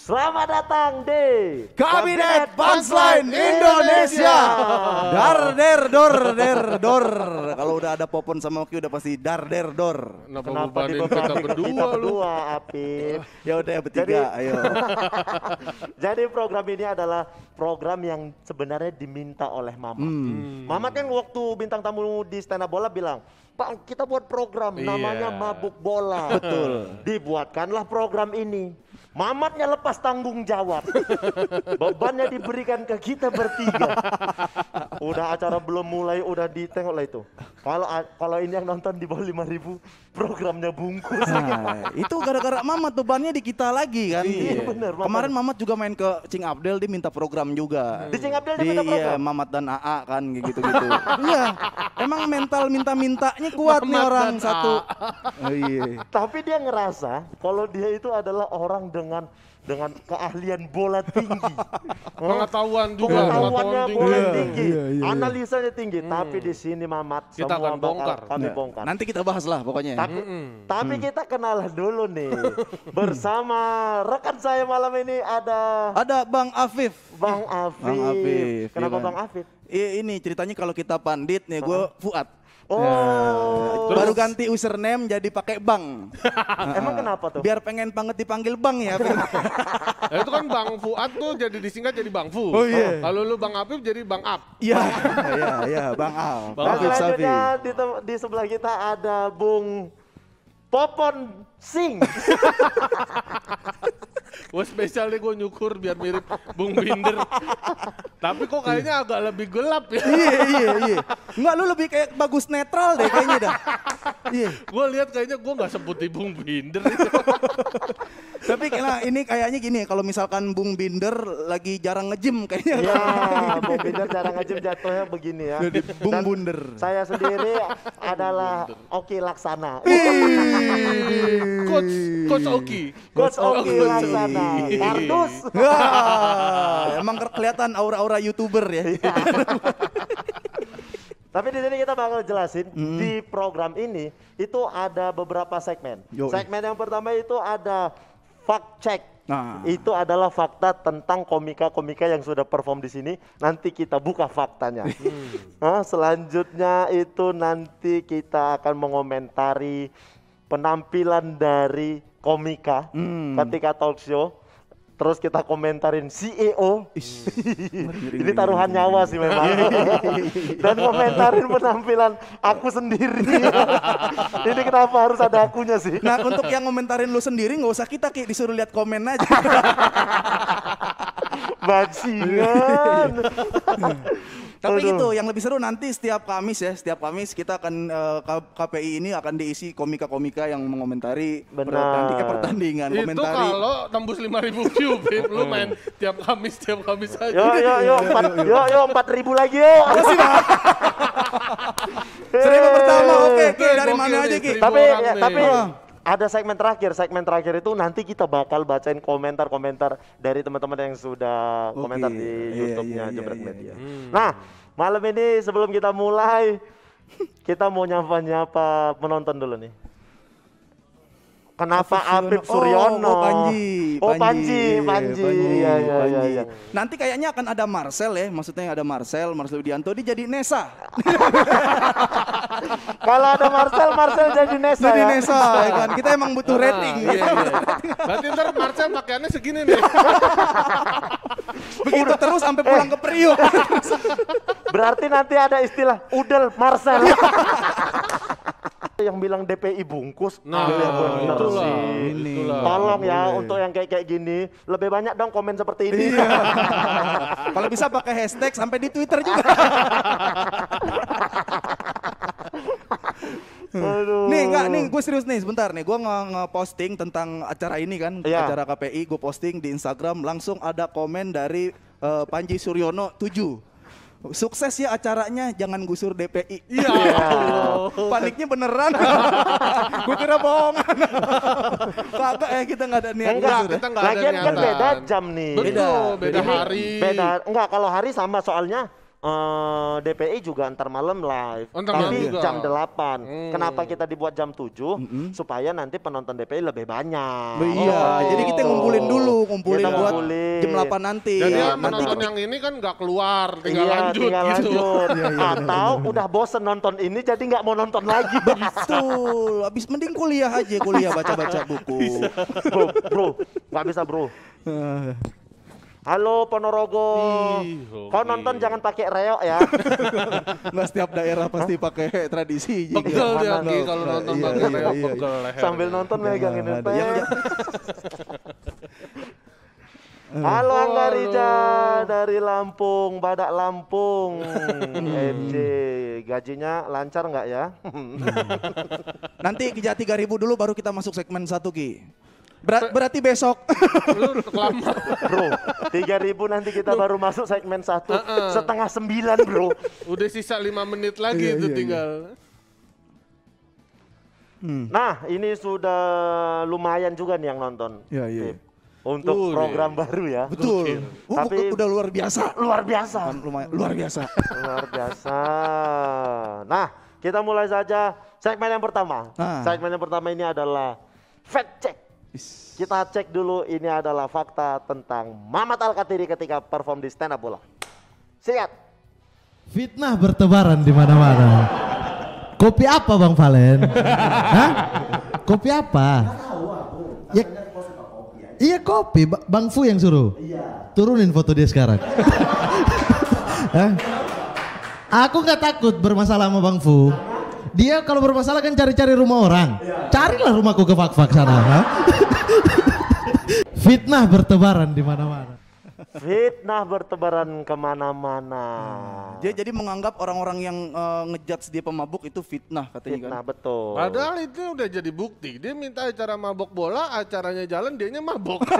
Selamat datang di Kabinet Punchline Indonesia. Dar der dor der dor. Kalau udah ada Popon sama Oki udah pasti dar der dor. Kenapa, Kenapa di kita berdua? berdua, Apip. ya udah ya bertiga, Jadi, ayo. Jadi program ini adalah program yang sebenarnya diminta oleh Mama. Hmm. Mama kan waktu bintang tamu di stand bola bilang, Pak kita buat program namanya yeah. Mabuk Bola. Betul. Dibuatkanlah program ini. Mamatnya lepas tanggung jawab. Bebannya diberikan ke kita bertiga. Udah acara belum mulai, udah ditengok lah itu. Kalau kalau ini yang nonton di bawah 5000 programnya bungkus. Nah, itu gara-gara Mamat bebannya di kita lagi kan. Iya, iya. bener. Mamat. Kemarin Mamat juga main ke Cing Abdel dia minta program juga. Di Cing Abdel dia minta iya, program. Iya, Mamat dan AA kan gitu-gitu. iya. Emang mental minta-mintanya kuat Mamat nih orang satu. Oh, iya. Tapi dia ngerasa kalau dia itu adalah orang dengan dengan keahlian bola tinggi. pengetahuan juga. Pengetahuannya pengetahuan bola tinggi. tinggi. Iya, iya, iya. Analisanya tinggi. Hmm. Tapi di sini Mamat kita semua akan bongkar. kami ya. bongkar. Nanti kita bahas lah pokoknya. Ya. Tapi, hmm. tapi hmm. kita kenal dulu nih. Bersama rekan saya malam ini ada... Ada Bang Afif. Bang Afif. Bang Afif. Kenapa ya Bang Afif? ini ceritanya kalau kita pandit nih, gue Fuad. Oh. baru ganti username jadi pakai Bang. Emang kenapa tuh? Biar pengen banget dipanggil Bang ya. ya itu kan Bang Fuad tuh jadi disingkat jadi Bang Fu. Oh iya. Yeah. Kalau lu Bang Apip jadi Bang Ap. Iya. Iya, iya, Bang Ap. Bang Apip Selanjutnya di, di sebelah kita ada Bung Popon Sing. Gue spesial nih gue nyukur biar mirip Bung Binder. Tapi kok kayaknya iya. agak lebih gelap ya. iya, iya, iya. Enggak lu lebih kayak bagus netral deh kayaknya dah. Iya. Gue lihat kayaknya gue gak seputih Bung Binder. Tapi nah, ini kayaknya gini, kalau misalkan Bung Binder lagi jarang ngejim kayaknya. Ya, Bung Binder jarang ngejim jatuhnya begini ya. Jadi Bung Dan Bunder. Saya sendiri adalah Oki Laksana. Coach Coach Oki. Coach Oki Laksana. Kardus. Ya, emang kelihatan aura-aura YouTuber ya. Iya. Tapi di sini kita bakal jelasin hmm. di program ini itu ada beberapa segmen. Yo. Segmen yang pertama itu ada fact check. Nah. Itu adalah fakta tentang komika-komika yang sudah perform di sini. Nanti kita buka faktanya. Hmm. Nah, selanjutnya itu nanti kita akan mengomentari penampilan dari komika hmm. ketika talk show terus kita komentarin CEO. Ish, ini taruhan nyawa sih memang. Dan komentarin penampilan aku sendiri. ini kenapa harus ada akunya sih? Nah untuk yang komentarin lu sendiri nggak usah kita kayak disuruh lihat komen aja. Bajingan. Tapi itu, gitu, yang lebih seru nanti setiap Kamis ya, setiap Kamis kita akan uh, eh, KPI ini akan diisi komika-komika yang mengomentari pertandingan eh, pertandingan Itu komentari. kalau tembus 5000 view, Bib, lu main tiap Kamis tiap Kamis aja. Yo yo yo 4 yo yo 4000 lagi yo. Apa sih, Bang? Seribu pertama, oke, okay, Ki, eh, dari mana aja, Ki? Tapi ya, tapi ada segmen terakhir. Segmen terakhir itu nanti kita bakal bacain komentar-komentar dari teman-teman yang sudah okay. komentar di iya, iya, YouTube-nya yeah, yeah, Jebret yeah, Media. Iya. Hmm. Nah, malam ini sebelum kita mulai, kita mau nyapa-nyapa penonton dulu nih. Kenapa Apip Suryono? Oh, oh Panji. Oh Panji, Panji. Panji. Iya, iya, iya, iya, Nanti kayaknya akan ada Marcel ya, maksudnya ada Marcel, Marcel Widianto dia jadi Nesa. Kalau ada Marcel, Marcel jadi Nesa. Jadi ya? Nesa, ya kan. Kita emang butuh rating. Gitu. Iya, iya. Berarti ntar Marcel pakaiannya segini nih. Begitu udah. terus sampai pulang eh. ke Priok. Eh, berarti nanti ada istilah udel Marcel yang bilang DPI bungkus. Nah, ya, bener itulah, sih. Itulah. Tolong ya boleh. Iya. untuk yang kayak kayak gini, lebih banyak dong komen seperti ini. Iya. Kalau bisa pakai hashtag sampai di Twitter juga. Aduh. Nih enggak nih gue serius nih sebentar nih gue nge-posting tentang acara ini kan ya. acara KPI gue posting di Instagram langsung ada komen dari uh, Panji Suryono 7 sukses ya acaranya jangan gusur DPI. Iya. Yeah. Paniknya beneran. Gue kira bohongan. Kagak eh kita nggak ada niat enggak, gusur. Ya? Kita enggak ada Lagian kan beda jam nih. Betul, beda, beda hari. Beda enggak kalau hari sama soalnya Uh, eh, DPI juga antar malam live, oh, tapi juga. jam 8. Hmm. Kenapa kita dibuat jam 7? Hmm. Supaya nanti penonton DPI lebih banyak. Oh, iya, oh. jadi kita ngumpulin dulu, ngumpulin kita buat ngumpulin. jam 8 nanti. Jadi ya, nanti yang ini kan nggak keluar, tinggal iya, lanjut tinggal gitu. Lanjut. Iya, iya, iya, Atau udah bosen nonton ini jadi nggak mau nonton lagi. Betul. Habis mending kuliah aja, kuliah baca-baca buku. bro, bro, nggak bisa bro. Eh. Halo Ponorogo. kalau oh Kau iya. nonton jangan pakai reok ya. nah setiap daerah pasti pakai tradisi. Pegel dia kalau iya, nonton iya, pakai reok iya, pegel Sambil nonton megangin nah, Halo oh, Angga Rija dari Lampung, Badak Lampung. MC, hmm. gajinya lancar nggak ya? Hmm. Nanti kerja 3000 dulu baru kita masuk segmen satu Ki. Ber berarti besok. Lu lama. Bro, 3000 nanti kita Loh. baru masuk segmen satu. Uh -uh. Setengah sembilan bro. Udah sisa lima menit lagi iya, itu iya, iya. tinggal. Iya. Nah ini sudah lumayan juga nih yang nonton. Iya, iya. Untuk program baru ya. Betul. Tapi udah luar biasa. Luar biasa. Kan lumayan, luar biasa. luar biasa. Nah kita mulai saja segmen yang pertama. Ah. Segmen yang pertama ini adalah fact check kita cek dulu ini adalah fakta tentang Mamat Al-Katiri ketika perform di stand up bola. Siap. Fitnah bertebaran di mana-mana. Kopi apa Bang Valen? Hah? Kopi apa? Ya, iya kopi, Bang Fu yang suruh. Iya. Turunin foto dia sekarang. Hah? Aku nggak takut bermasalah sama Bang Fu. Dia kalau bermasalah kan cari-cari rumah orang. Iya. Carilah rumahku ke Fak-Fak sana. Fitnah bertebaran di mana-mana. Fitnah bertebaran kemana-mana. Hmm. Dia jadi menganggap orang-orang yang uh, ngejudge dia pemabuk itu fitnah katanya kan? fitnah, kan. betul. Padahal itu udah jadi bukti. Dia minta acara mabok bola, acaranya jalan, dia dianya mabok.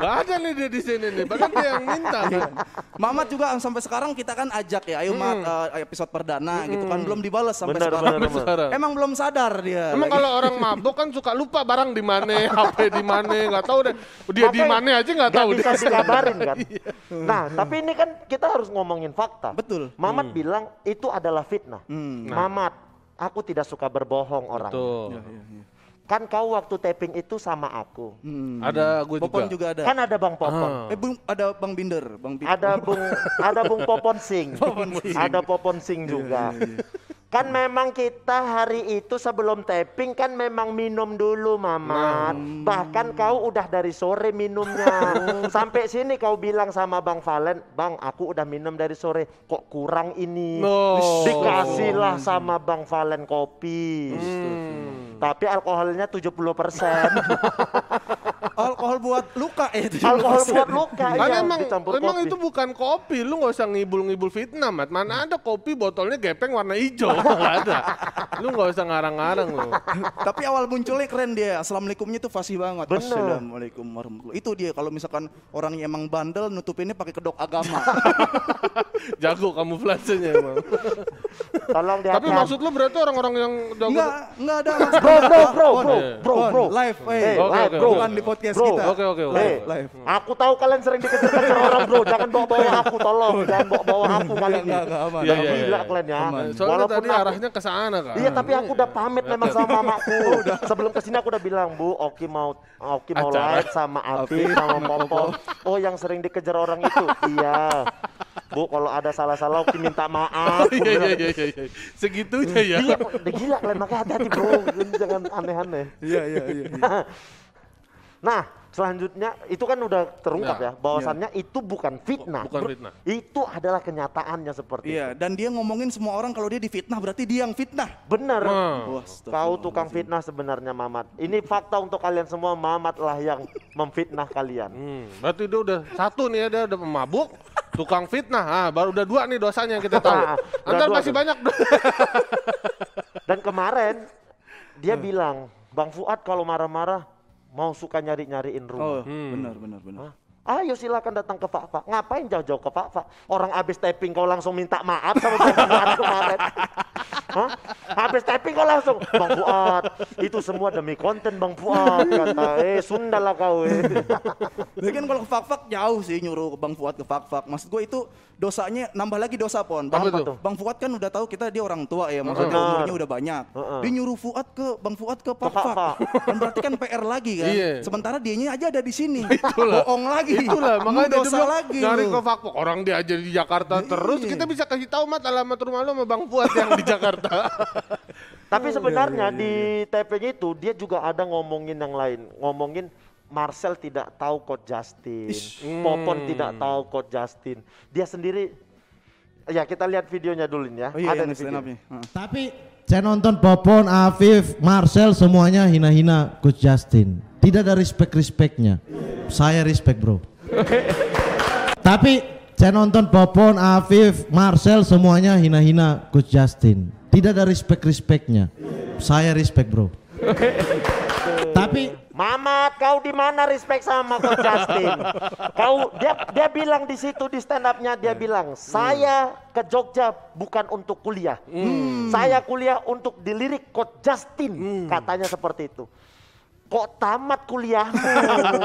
Gak ada nih dia di sini nih, bahkan dia yang minta. Kan? Mamat juga sampai sekarang kita kan ajak ya, ayo hmm. Mat uh, eh, episode perdana hmm. gitu kan belum dibalas sampai bener, sekarang. Bener, bener. Emang belum sadar dia. Emang kalau orang mabok kan suka lupa barang di mana, HP di mana, nggak tahu deh. Dia di mana aja aja nggak tahu bisa dikabarin kan. Iya. nah, tapi ini kan kita harus ngomongin fakta. Betul. Mamat hmm. bilang itu adalah fitnah. Hmm. Nah. Mamat, aku tidak suka berbohong orang. Betul. Ya, ya, ya. Kan kau waktu taping itu sama aku. Hmm. Ada gue Popon juga. ada. Kan ada Bang Popon. Ah. Eh bung, ada Bang Binder, Bang Binder. Ada Bung ada Bung Popon Sing. Popon Sing. ada Popon Sing iya, juga. Iya, Kan memang kita hari itu sebelum taping kan memang minum dulu Mamat. Hmm. Bahkan kau udah dari sore minumnya. Sampai sini kau bilang sama Bang Valen, Bang aku udah minum dari sore, kok kurang ini. No. Dikasihlah sama Bang Valen kopi. Hmm. Tapi alkoholnya 70 persen. buat luka ya itu. Alkohol buat luka. Kan emang, emang itu bukan kopi, lu nggak usah ngibul-ngibul fitnah, Mat. Mana ada kopi botolnya gepeng warna hijau? Nggak ada. Lu nggak usah ngarang-ngarang lu. Tapi awal munculnya keren dia. Assalamualaikumnya tuh fasih banget. Bener. Assalamualaikum warahmatullahi. Itu dia kalau misalkan orang yang emang bandel nutupinnya pakai kedok agama. Jago kamu flashnya emang. Tolong Tapi maksud lu berarti orang-orang yang Enggak, enggak ada. Bro, bro, bro, bro, bro, bro, live, eh, live, bro, bukan di podcast kita oke oke oke. Aku tahu kalian sering dikejar-kejar orang bro, jangan bawa-bawa aku tolong, jangan bawa-bawa aku kali ini. Iya Ya, ya, kalian ya. Soalnya tadi arahnya ke sana kan. Iya tapi aku udah pamit iya. memang sama mamaku. Sebelum kesini aku udah bilang bu, Oki mau Oki mau live sama Api sama Popo. Oh yang sering dikejar orang itu, iya. Bu, kalau ada salah-salah Oki minta maaf. Oh, iya, iya, iya, iya. Segitunya ya. Iya, gila kalian makanya hati-hati bro. Jangan aneh-aneh. Iya, iya, iya. iya. Nah, selanjutnya itu kan udah terungkap nah, ya bahwasannya iya. itu bukan fitnah. Bukan fitnah. Itu adalah kenyataannya seperti iya, itu. dan dia ngomongin semua orang kalau dia difitnah berarti dia yang fitnah. Benar. Hmm. Kau tukang fitnah sebenarnya Mamat. Ini fakta untuk kalian semua Mamat lah yang memfitnah kalian. Hmm, berarti dia udah satu nih ya dia udah pemabuk, tukang fitnah. Ah, baru udah dua nih dosanya yang kita tahu. Antar masih banyak. dan kemarin dia hmm. bilang, "Bang Fuad kalau marah-marah mau suka nyari nyariin rumah. Oh, hmm. benar benar benar. Hah? Ayo silakan datang ke Fafa. Ngapain jauh-jauh ke Fafa? Orang abis taping kau langsung minta maaf sama Bang Fuad kemarin. Habis taping kau langsung, Bang Fuad, itu semua demi konten Bang Fuad. Kata, eh Sunda kau. Eh. kalau ke fak jauh sih nyuruh Bang Fuad ke Fafak. Maksud gue itu dosanya nambah lagi dosa pon. Bang, Apa Bang Fuad kan udah tahu kita dia orang tua ya, maksudnya uh-huh. umurnya udah banyak. Uh-huh. Dia nyuruh Fuad ke Bang Fuad ke Fak-Fak. Kan berarti kan PR lagi kan. Yeah. Sementara dianya aja ada di sini. Bohong lagi Iya. Itulah makanya dosa bilang, lagi. Nyari ke Fakpok orang dia aja di Jakarta Iyi. terus kita bisa kasih tahu mat alamat rumah lo sama Bang Fuad yang di Jakarta. Tapi sebenarnya iya, iya, di TP-nya itu dia juga ada ngomongin yang lain, ngomongin Marcel tidak tahu kok Justin, Ish. Popon hmm. tidak tahu kok Justin. Dia sendiri, ya kita lihat videonya dulu ya. Oh, iya, ada iya, di video. Tapi saya nonton Popon, Afif, Marcel semuanya hina-hina Gus Justin. Tidak ada respect-respectnya. Saya respect bro. Tapi saya nonton Popon, Afif, Marcel semuanya hina-hina Gus Justin. Tidak ada respect-respectnya. Saya respect bro. Mamat, kau di mana respect sama kau Justin? kau dia dia bilang di situ di stand upnya dia hmm. bilang, hmm. "Saya hmm. ke Jogja bukan untuk kuliah. Hmm. Saya kuliah untuk dilirik kau Justin." Hmm. Katanya seperti itu kok tamat kuliahmu?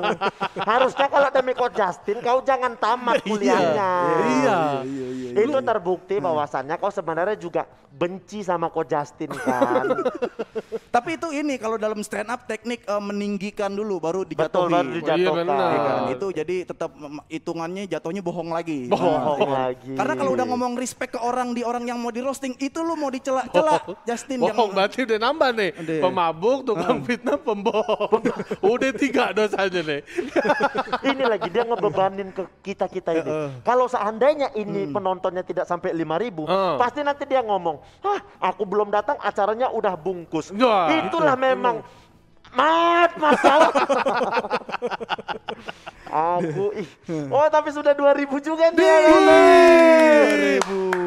Harusnya kalau demi kok Justin kau jangan tamat iya. kuliahnya. Iya. iya, iya, iya. Itu terbukti hmm. bahwasannya kau sebenarnya juga benci sama kok Justin kan. Tapi itu ini kalau dalam stand up teknik uh, meninggikan dulu baru dijatuhi. baru iya, dijatuhkan. Oh, iya kan? Itu jadi tetap mm, mm, hitungannya jatuhnya bohong lagi. Bohong nah, lagi. Karena kalau udah ngomong respect ke orang di orang yang mau di roasting itu lu mau dicela-cela Justin bohong yang berarti udah nambah nih. Pemabuk, tukang hmm. fitnah, pembohong. Udah tiga dosanya nih. ini lagi dia ngebebanin ke kita kita ini. Uh. Kalau seandainya ini hmm. penontonnya tidak sampai lima ribu, uh. pasti nanti dia ngomong, ah aku belum datang acaranya udah bungkus. Wah, Itulah itu. memang. Hmm mat masalah. aku ih hmm. oh tapi sudah 2000 juga nih, iya,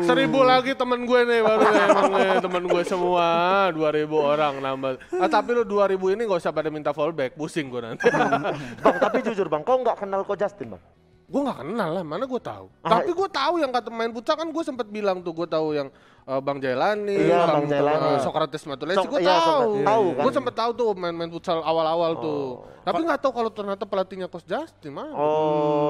seribu lagi temen gue nih baru emang nih, temen gue semua 2000 orang nambah ah, tapi lu 2000 ini gak usah pada minta fallback pusing gue nanti bang tapi jujur bang kok nggak kenal kok Justin bang gue gak kenal lah mana gue tahu ah, tapi gue tahu yang kata main pucat kan gue sempet bilang tuh gue tahu yang uh, Bang Jailani, iya, Bang, Bang Jailani. Socrates Matulesi, so, gue iya, tahu. Iya, tahu kan? Gue sempet tahu tuh main-main futsal awal-awal oh. tuh. Tapi nggak tahu kalau ternyata pelatihnya Coach Justin mah. Oh,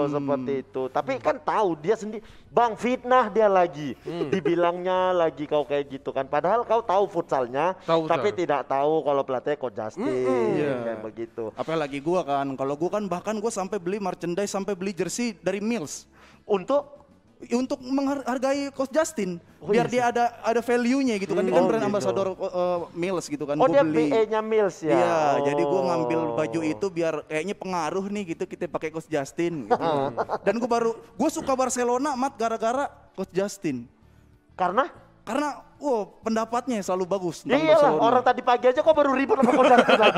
hmm. seperti itu. Tapi kan tahu dia sendiri Bang fitnah dia lagi. Hmm. Dibilangnya lagi kau kayak gitu kan. Padahal kau tahu futsalnya, tahu, tapi tidak tahu kalau pelatihnya Coach Justin hmm, hmm. Iya. -hmm. yeah. kayak begitu. Apalagi gue kan, kalau gue kan bahkan gue sampai beli merchandise, sampai beli jersey dari Mills. Untuk untuk menghargai Coach Justin oh, iya biar iya dia ada ada value-nya gitu kan. Hmm. Dia kan oh, brand gitu. ambassador uh, Mills gitu kan. Oh, gua dia be nya Mills ya. Iya, oh. jadi gua ngambil oh. baju itu biar kayaknya pengaruh nih gitu kita pakai Coach Justin gitu. Hmm. Dan gua baru gua suka Barcelona mat gara-gara Coach Justin. Karena karena wow, pendapatnya selalu bagus. Iya lah, orang tadi pagi aja kok baru ribut sama Ko Justin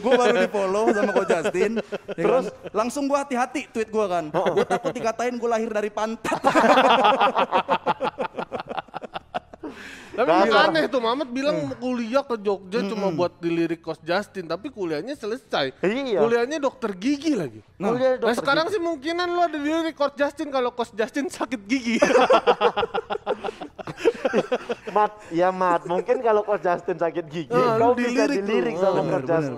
gue baru di follow sama Ko Justin. ya kan? Terus kan? langsung gue hati-hati tweet gue kan. Oh. Gue takut dikatain gue lahir dari pantat. Tapi Bahasa. aneh tuh Mamat bilang hmm. kuliah ke Jogja hmm. cuma buat dilirik kos Justin, tapi kuliahnya selesai. Iya. Kuliahnya dokter gigi lagi. Nah, dokter nah, sekarang gigi. sih mungkinan lu ada dilirik kos Justin kalau kos Justin sakit gigi. mat, ya Mat, mungkin kalau kau Justin sakit gigi, uh, kau dilirik bisa dilirik tuh. sama oh, Coach Justin.